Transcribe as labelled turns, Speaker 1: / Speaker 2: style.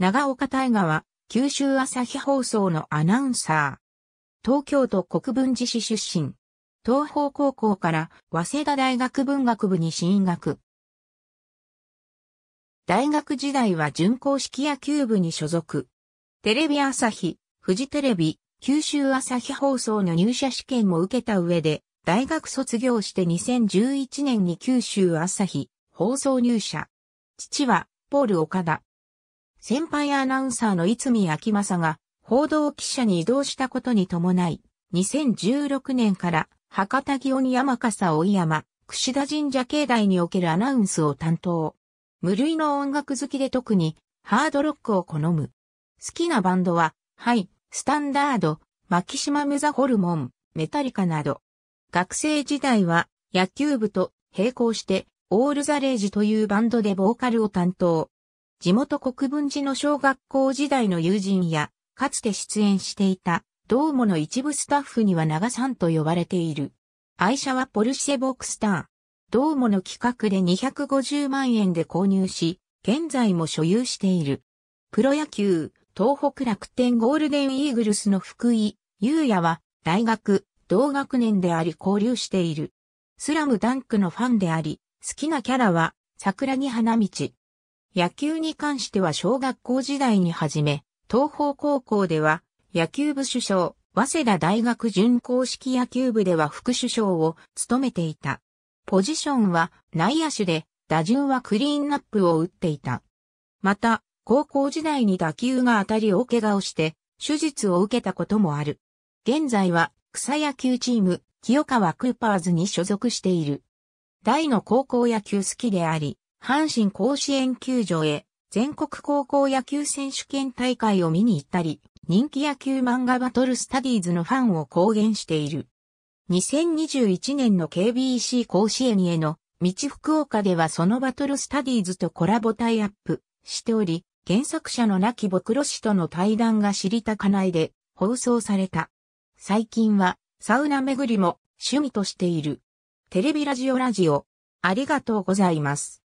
Speaker 1: 長岡大河は、九州朝日放送のアナウンサー。東京都国分寺市出身。東方高校から早稲田大学文学部に進学。大学時代は準公式野球部に所属。テレビ朝日、フジテレビ、九州朝日放送の入社試験も受けた上で、大学卒業して2011年に九州朝日、放送入社。父は、ポール岡田。先輩アナウンサーの泉見明正が報道記者に移動したことに伴い、2016年から博多祇園山笠追山、串田神社境内におけるアナウンスを担当。無類の音楽好きで特にハードロックを好む。好きなバンドは、ハイ、スタンダード、マキシマムザホルモン、メタリカなど。学生時代は野球部と並行してオールザレージというバンドでボーカルを担当。地元国分寺の小学校時代の友人や、かつて出演していた、ドーモの一部スタッフには長さんと呼ばれている。愛車はポルシェボクスター。ドーモの企画で250万円で購入し、現在も所有している。プロ野球、東北楽天ゴールデンイーグルスの福井、優也は、大学、同学年であり交流している。スラムダンクのファンであり、好きなキャラは、桜木花道。野球に関しては小学校時代に始め、東方高校では野球部主将、早稲田大学準公式野球部では副主将を務めていた。ポジションは内野手で、打順はクリーンナップを打っていた。また、高校時代に打球が当たり大怪我をして、手術を受けたこともある。現在は草野球チーム、清川クーパーズに所属している。大の高校野球好きであり、阪神甲子園球場へ全国高校野球選手権大会を見に行ったり、人気野球漫画バトルスタディーズのファンを公言している。2021年の KBC 甲子園への道福岡ではそのバトルスタディーズとコラボタイアップしており、原作者の亡き僕ロ氏との対談が知りたかないで放送された。最近はサウナ巡りも趣味としている。テレビラジオラジオ、ありがとうございます。